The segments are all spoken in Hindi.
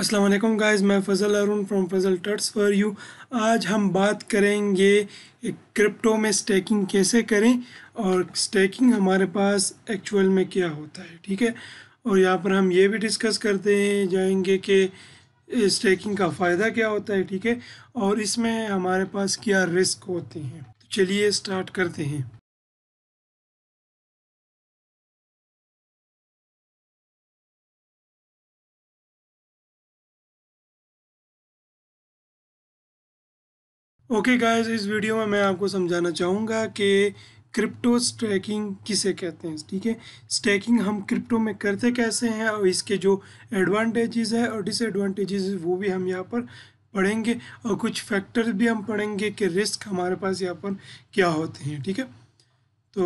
अस्सलाम वालेकुम गाइस मैं फजल अरुण फ्रॉम फजल टर्ट्स फॉर यू आज हम बात करेंगे क्रिप्टो में स्टेकिंग कैसे करें और स्टेकिंग हमारे पास एक्चुअल में क्या होता है ठीक है और यहाँ पर हम ये भी डिस्कस करते हैं जाएंगे कि स्टेकिंग का फ़ायदा क्या होता है ठीक है और इसमें हमारे पास क्या रिस्क होते हैं तो चलिए स्टार्ट करते हैं ओके गाइस इस वीडियो में मैं आपको समझाना चाहूँगा कि क्रिप्टो स्टैकिंग किसे कहते हैं ठीक है स्टैकिंग हम क्रिप्टो में करते कैसे हैं और इसके जो एडवांटेजेस है और डिसएडवांटेजेस वो भी हम यहाँ पर पढ़ेंगे और कुछ फैक्टर्स भी हम पढ़ेंगे कि रिस्क हमारे पास यहाँ पर क्या होते हैं ठीक है तो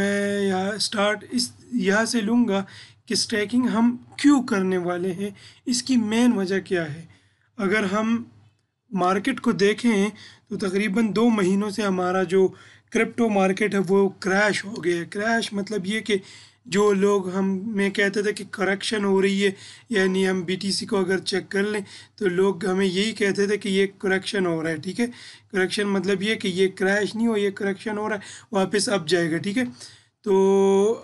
मैं यहाँ स्टार्ट इस यहाँ से लूँगा कि स्टैकिंग हम क्यों करने वाले हैं इसकी मेन वजह क्या है अगर हम मार्केट को देखें तो तकरीबन दो महीनों से हमारा जो क्रिप्टो मार्केट है वो क्रैश हो गया है क्रैश मतलब ये कि जो लोग हम में कहते थे कि करेक्शन हो रही है यानी हम बीटीसी को अगर चेक कर लें तो लोग हमें यही कहते थे कि ये करेक्शन हो रहा है ठीक है करेक्शन मतलब ये कि ये क्रैश नहीं हो ये करेक्शन हो रहा है वापस अप जाएगा ठीक है तो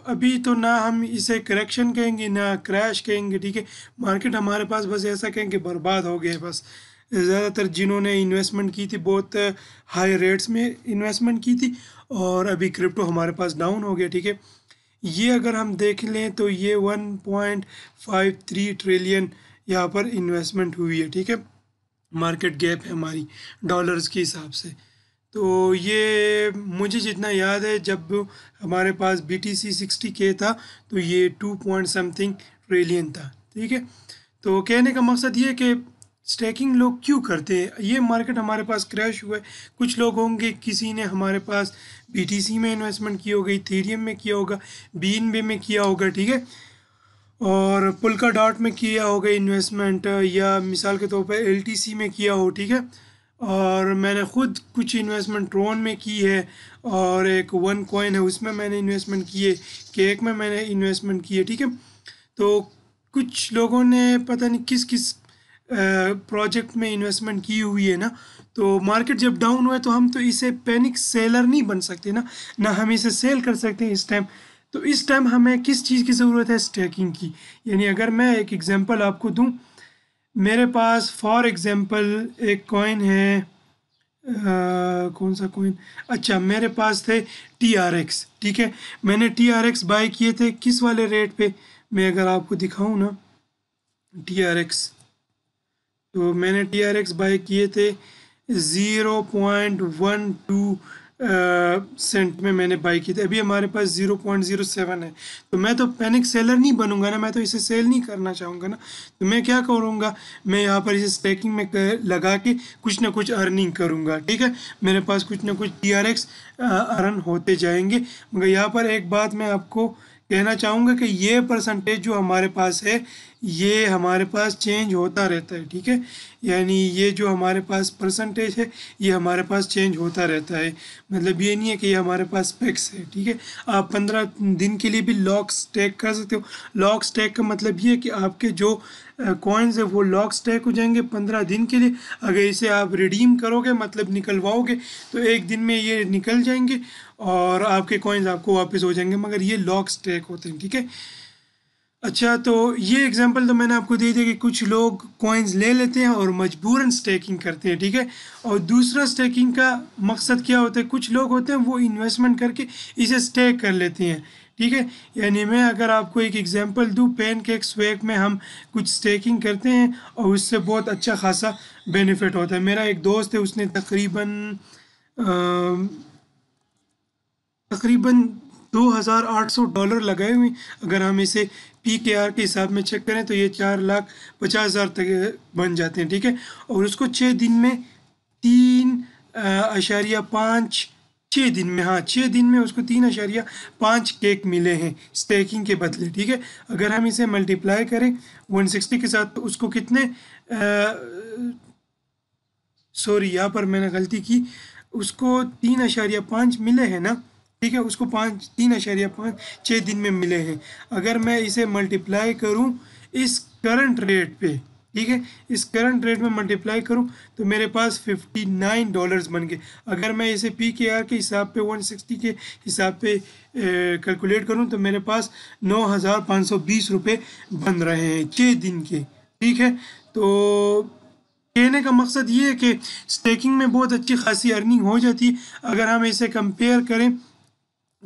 अभी तो ना हम इसे करेक्शन कहेंगे ना क्रैश कहेंगे ठीक है मार्केट हमारे पास बस ऐसा कहेंगे बर्बाद हो गया बस ज़्यादातर जिन्होंने इन्वेस्टमेंट की थी बहुत हाई रेट्स में इन्वेस्टमेंट की थी और अभी क्रिप्टो हमारे पास डाउन हो गया ठीक है ये अगर हम देख लें तो ये 1.53 ट्रिलियन यहाँ पर इन्वेस्टमेंट हुई है ठीक है मार्केट गैप है हमारी डॉलर्स के हिसाब से तो ये मुझे जितना याद है जब हमारे पास B T C sixty K था तो ये टू पॉइंट समथिंग ट्रिलियन था ठीक है तो कहने का मकसद ये कि स्टैकिंग लोग क्यों करते हैं ये मार्केट हमारे पास क्रैश हुआ है कुछ लोग होंगे किसी ने हमारे पास बीटीसी में इन्वेस्टमेंट किया होगा इथेरियम में किया होगा बी में किया होगा ठीक है और पुलका डॉट में किया होगा इन्वेस्टमेंट या मिसाल के तौर पर एल में किया हो ठीक है और मैंने ख़ुद कुछ इन्वेस्टमेंट ट्रोन में की है और एक वन कॉइन है उसमें मैंने इन्वेस्टमेंट किए केक में मैंने इन्वेस्टमेंट किए ठीक है तो कुछ लोगों ने पता नहीं किस किस प्रोजेक्ट में इन्वेस्टमेंट की हुई है ना तो मार्केट जब डाउन हुआ है तो हम तो इसे पैनिक सेलर नहीं बन सकते ना ना हम इसे सेल कर सकते हैं इस टाइम तो इस टाइम हमें किस चीज़ की ज़रूरत है स्टैकिंग की यानी अगर मैं एक एग्ज़ाम्पल आपको दूँ मेरे पास फॉर एग्ज़ाम्पल एक कॉइन है आ, कौन सा कॉइन अच्छा मेरे पास थे टी आर एक्स ठीक है मैंने टी आर एक्स बाई किए थे किस वाले रेट पर मैं अगर आपको दिखाऊँ ना टी आर एक्स तो मैंने टी आर एक्स बाई किए थे zero point one two cent में मैंने बाई की थी अभी हमारे पास ज़ीरो पॉइंट ज़ीरो सेवन है तो मैं तो पैनिक सेलर नहीं बनूंगा ना मैं तो इसे सेल नहीं करना चाहूँगा ना तो मैं क्या करूँगा मैं यहाँ पर इसे स्टैकिंग में कर, लगा के कुछ ना कुछ अर्निंग करूँगा ठीक है मेरे पास कुछ ना कुछ टी आर एक्स अर्न होते जाएंगे मगर यहाँ पर एक बात मैं आपको कहना चाहूँगा कि ये परसेंटेज जो हमारे पास है ये हमारे पास चेंज होता रहता है ठीक है यानी ये जो हमारे पास परसेंटेज है ये हमारे पास चेंज होता रहता है मतलब ये नहीं है कि ये हमारे पास फिक्स है ठीक है आप पंद्रह दिन के लिए भी लॉक स्टैक कर सकते हो लॉक स्टैक का मतलब ये है कि आपके जो कॉइन्स है वो लॉक स्टैक हो जाएंगे पंद्रह दिन के लिए अगर इसे आप रिडीम करोगे मतलब निकलवाओगे तो एक दिन में ये निकल जाएंगे और आपके कॉइन्स आपको वापस हो जाएंगे मगर ये लॉक स्टैक होते हैं ठीक है अच्छा तो ये एग्जांपल तो मैंने आपको दे दिया कि कुछ लोग कॉइन्स ले लेते हैं और मजबूरन स्टेकिंग करते हैं ठीक है और दूसरा स्टेकिंग का मकसद क्या होता है कुछ लोग होते हैं वो इन्वेस्टमेंट करके इसे स्टेक कर लेते हैं ठीक है यानी मैं अगर आपको एक एग्जांपल दूँ पेन केक स्वेक में हम कुछ स्टेकिंग करते हैं और उससे बहुत अच्छा खासा बेनिफिट होता है मेरा एक दोस्त है उसने तकरीबन तकरीबन सौ डॉलर लगाए हुए अगर हम इसे पी के आर के हिसाब में चेक करें तो ये चार लाख पचास हज़ार तक बन जाते हैं ठीक है और उसको छः दिन में तीन अशारिया पाँच छः दिन में हाँ छः दिन में उसको तीन अशारिया पाँच केक मिले हैं स्टेकिंग के बदले ठीक है अगर हम इसे मल्टीप्लाई करें वन सिक्सटी के साथ तो उसको कितने सॉरी यहाँ पर मैंने गलती की उसको तीन अशारिया पाँच मिले हैं ना ठीक है उसको पाँच तीन अशरिया पाँच छः दिन में मिले हैं अगर मैं इसे मल्टीप्लाई करूं इस करंट रेट पे ठीक है इस करंट रेट में मल्टीप्लाई करूं तो मेरे पास 59 डॉलर्स बन गए अगर मैं इसे पी के आर के हिसाब पे 160 के हिसाब पे कैलकुलेट करूं तो मेरे पास नौ हज़ार पाँच सौ बीस रुपये बन रहे हैं छः दिन के ठीक है तो कहने का मकसद ये है कि स्टेकिंग में बहुत अच्छी खासी अर्निंग हो जाती है अगर हम इसे कंपेयर करें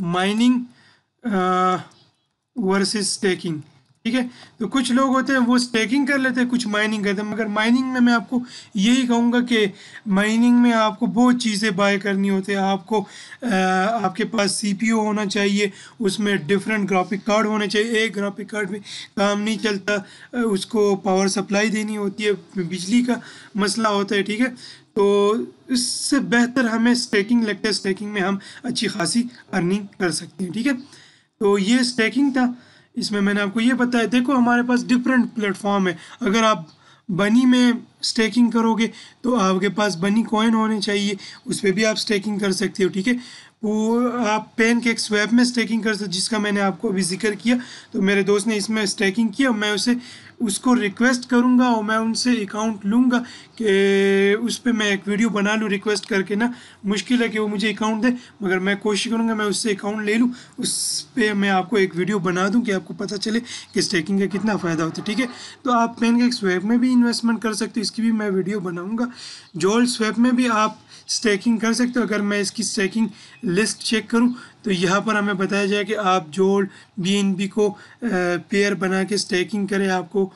माइनिंग वर्सेस स्टेकिंग ठीक है तो कुछ लोग होते हैं वो स्टेकिंग कर लेते हैं कुछ माइनिंग करते हैं मगर माइनिंग में मैं आपको यही कहूँगा कि माइनिंग में आपको बहुत चीज़ें बाय करनी होती है आपको आ, uh, आपके पास सीपीयू होना चाहिए उसमें डिफरेंट ग्राफिक कार्ड होने चाहिए एक ग्राफिक कार्ड में काम नहीं चलता उसको पावर सप्लाई देनी होती है बिजली का मसला होता है ठीक है तो इससे बेहतर हमें स्टेकिंग लगता है स्टेकिंग में हम अच्छी खासी अर्निंग कर सकते हैं ठीक है तो ये स्टेकिंग था इसमें मैंने आपको ये बताया देखो हमारे पास डिफरेंट प्लेटफॉर्म है अगर आप बनी में स्टेकिंग करोगे तो आपके पास बनी कॉइन होने चाहिए उस पर भी आप स्टेकिंग कर सकते हो ठीक है वो आप पेन केक स्वैप में स्टेकिंग कर सकते जिसका मैंने आपको अभी जिक्र किया तो मेरे दोस्त ने इसमें स्टेकिंग किया मैं उसे उसको रिक्वेस्ट करूँगा और मैं उनसे अकाउंट लूँगा कि उस पर मैं एक वीडियो बना लूँ रिक्वेस्ट करके ना मुश्किल है कि वो मुझे अकाउंट दे मगर मैं कोशिश करूँगा मैं उससे अकाउंट ले लूँ उस पर मैं आपको एक वीडियो बना दूँ कि आपको पता चले कि स्टेकिंग का कितना फ़ायदा होता है ठीक है तो आप पेन के स्वैप में भी इन्वेस्टमेंट कर सकते हो इसकी भी मैं वीडियो बनाऊँगा जोल स्वैप में भी आप स्टेकिंग कर सकते हो अगर मैं इसकी स्टेकिंग लिस्ट चेक करूं तो यहाँ पर हमें बताया जाए कि आप जोड़ बी को पेयर बना के स्टेकिंग करें आपको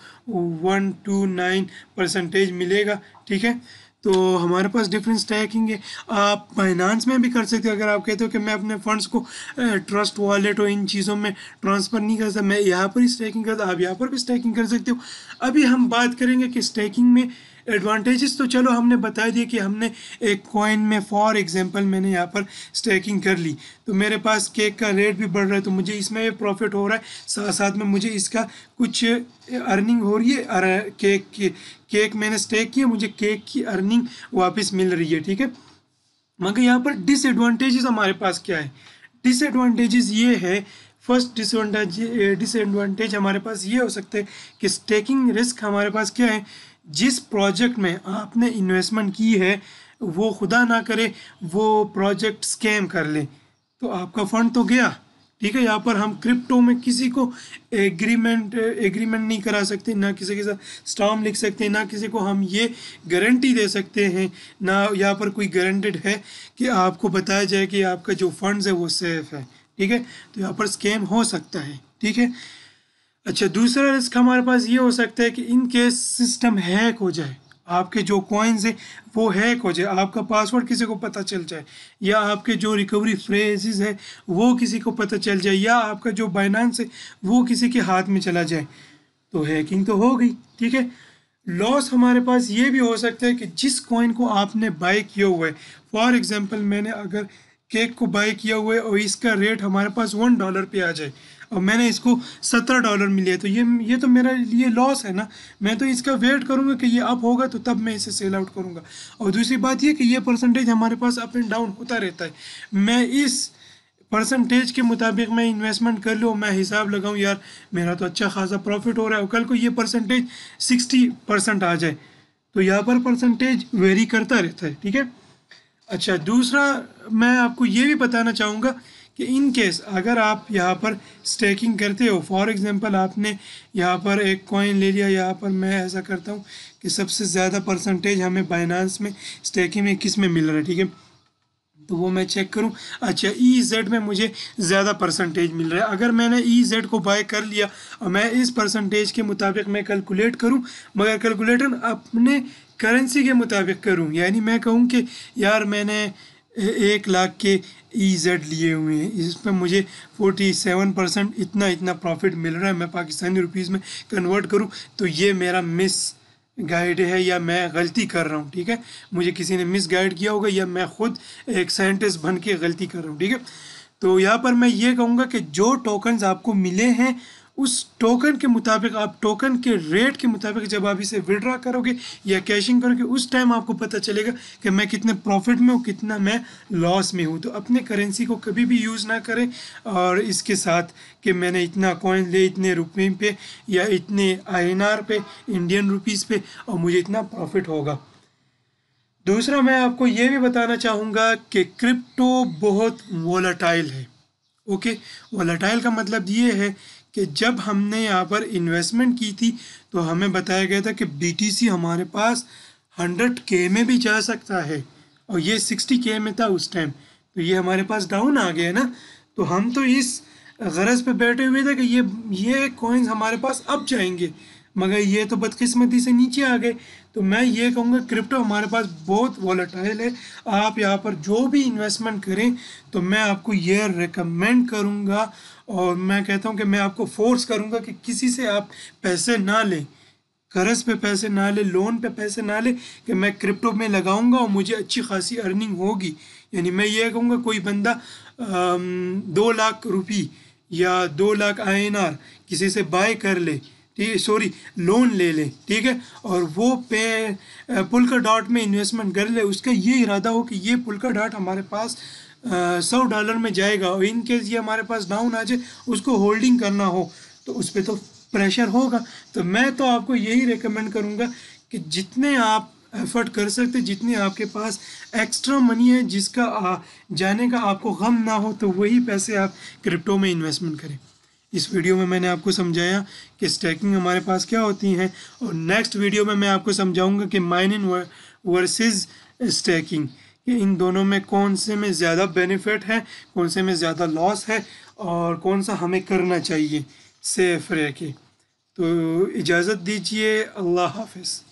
वन टू नाइन परसेंटेज मिलेगा ठीक है तो हमारे पास डिफरेंस स्टैकिंग है आप फाइनेंस में भी कर सकते हो अगर आप कहते हो कि मैं अपने फंड्स को ट्रस्ट वॉलेट और इन चीज़ों में ट्रांसफ़र नहीं कर सकता मैं यहाँ पर ही स्टैकिंग करता आप यहाँ पर भी स्टैकिंग कर सकते हो अभी हम बात करेंगे कि स्टैकिंग में एडवांटेजेस तो चलो हमने बता दिए कि हमने एक कॉइन में फॉर एग्जांपल मैंने यहाँ पर स्टेकिंग कर ली तो मेरे पास केक का रेट भी बढ़ रहा है तो मुझे इसमें भी प्रॉफिट हो रहा है साथ साथ में मुझे इसका कुछ अर्निंग हो रही है और केक के, केक मैंने स्टेक किया मुझे केक की अर्निंग वापस मिल रही है ठीक है मगर यहाँ पर डिसएडवांटेजेस हमारे पास क्या है डिसएडवांटेजेस ये है फर्स्ट डिसएडवांटेज डिसएडवांटेज हमारे पास ये हो सकते हैं कि स्टेकिंग रिस्क हमारे पास क्या है जिस प्रोजेक्ट में आपने इन्वेस्टमेंट की है वो खुदा ना करे वो प्रोजेक्ट स्कैम कर ले तो आपका फ़ंड तो गया ठीक है यहाँ पर हम क्रिप्टो में किसी को एग्रीमेंट एग्रीमेंट नहीं करा सकते ना किसी के साथ स्टाम लिख सकते ना किसी को हम ये गारंटी दे सकते हैं ना यहाँ पर कोई गारंटेड है कि आपको बताया जाए कि आपका जो फंड्स है वो सेफ़ है ठीक है तो यहाँ पर स्कैम हो सकता है ठीक है अच्छा दूसरा रिस्क हमारे पास ये हो सकता है कि इन केस सिस्टम हैक हो जाए आपके जो कॉइन्स हैं वो हैक हो जाए आपका पासवर्ड किसी को पता चल जाए या आपके जो रिकवरी फ्रेजेस है वो किसी को पता चल जाए या आपका जो बाइनांस है वो किसी के हाथ में चला जाए तो हैकिंग तो हो गई ठीक है लॉस हमारे पास ये भी हो सकता है कि जिस कॉइन को आपने बाई किया हुआ है फॉर एग्ज़ाम्पल मैंने अगर केक को बाई किया हुआ है और इसका रेट हमारे पास वन डॉलर पे आ जाए और मैंने इसको सत्रह डॉलर में लिया तो ये ये तो मेरा लिए लॉस है ना मैं तो इसका वेट करूँगा कि ये अप होगा तो तब मैं इसे सेल आउट करूँगा और दूसरी बात ये कि ये परसेंटेज हमारे पास अप एंड डाउन होता रहता है मैं इस परसेंटेज के मुताबिक मैं इन्वेस्टमेंट कर लूँ मैं हिसाब लगाऊँ यार मेरा तो अच्छा खासा प्रॉफिट हो रहा है और कल को ये परसेंटेज सिक्सटी परसेंट आ जाए तो यहाँ पर परसेंटेज वेरी करता रहता है ठीक है अच्छा दूसरा मैं आपको ये भी बताना चाहूँगा कि इन केस अगर आप यहाँ पर स्टेकिंग करते हो फॉर एग्जांपल आपने यहाँ पर एक कॉइन ले लिया यहाँ पर मैं ऐसा करता हूँ कि सबसे ज़्यादा परसेंटेज हमें बाइनांस में स्टेकिंग में किस में मिल रहा है ठीक है तो वो मैं चेक करूं अच्छा ई e जेड में मुझे ज़्यादा परसेंटेज मिल रहा है अगर मैंने ई e जेड को बाय कर लिया और मैं इस परसेंटेज के मुताबिक मैं कैलकुलेट करूं मगर कैलकुलेटर अपने करेंसी के मुताबिक करूं यानी मैं कहूं कि यार मैंने एक लाख के ई e जेड लिए हुए हैं इस पर मुझे 47 परसेंट इतना इतना प्रॉफिट मिल रहा है मैं पाकिस्तानी रुपीज़ में कन्वर्ट करूँ तो ये मेरा मिस गाइड है या मैं गलती कर रहा हूँ ठीक है मुझे किसी ने मिस गाइड किया होगा या मैं खुद एक साइंटिस्ट बन के गलती कर रहा हूँ ठीक है तो यहाँ पर मैं ये कहूँगा कि जो टोकन्स आपको मिले हैं उस टोकन के मुताबिक आप टोकन के रेट के मुताबिक जब आप इसे विड्रा करोगे या कैशिंग करोगे उस टाइम आपको पता चलेगा कि मैं कितने प्रॉफिट में हूँ कितना मैं लॉस में हूँ तो अपने करेंसी को कभी भी यूज़ ना करें और इसके साथ कि मैंने इतना कॉइन ले इतने रुपये पे या इतने आई पे इंडियन रुपीज़ पे और मुझे इतना प्रॉफिट होगा दूसरा मैं आपको ये भी बताना चाहूँगा कि क्रिप्टो बहुत वोलाटाइल है ओके वोलाटाइल का मतलब ये है कि जब हमने यहाँ पर इन्वेस्टमेंट की थी तो हमें बताया गया था कि बीटीसी हमारे पास हंड्रेड के में भी जा सकता है और ये सिक्सटी के में था उस टाइम तो ये हमारे पास डाउन आ गया ना तो हम तो इस गरज पे बैठे हुए थे कि ये ये कोइंस हमारे पास अब जाएंगे मगर ये तो बदकिस्मती से नीचे आ गए तो मैं ये कहूँगा क्रिप्टो हमारे पास बहुत वॉलेटाइल है आप यहाँ पर जो भी इन्वेस्टमेंट करें तो मैं आपको ये रिकमेंड करूँगा और मैं कहता हूँ कि मैं आपको फोर्स करूँगा कि किसी से आप पैसे ना लें कर्ज पे पैसे ना ले लोन पे पैसे ना ले कि मैं क्रिप्टो में लगाऊंगा और मुझे अच्छी खासी अर्निंग होगी यानी मैं ये कहूँगा कोई बंदा आम, दो लाख रुपये या दो लाख आई किसी से बाय कर ले ठीक है सॉरी लोन ले लें ठीक है और वो पे पुलका डॉट में इन्वेस्टमेंट कर ले उसका ये इरादा हो कि ये पुलका डॉट हमारे पास सौ डॉलर में जाएगा और इन केस ये हमारे पास डाउन आ जाए उसको होल्डिंग करना हो तो उस पर तो प्रेशर होगा तो मैं तो आपको यही रिकमेंड करूँगा कि जितने आप एफर्ट कर सकते जितने आपके पास एक्स्ट्रा मनी है जिसका आ, जाने का आपको गम ना हो तो वही पैसे आप क्रिप्टो में इन्वेस्टमेंट करें इस वीडियो में मैंने आपको समझाया कि स्टैकिंग हमारे पास क्या होती हैं और नेक्स्ट वीडियो में मैं आपको समझाऊंगा कि माइनिंग वर्सेस स्टैकिंग कि इन दोनों में कौन से में ज़्यादा बेनिफिट है कौन से में ज़्यादा लॉस है और कौन सा हमें करना चाहिए सेफ रह के तो इजाज़त दीजिए अल्लाह हाफिज़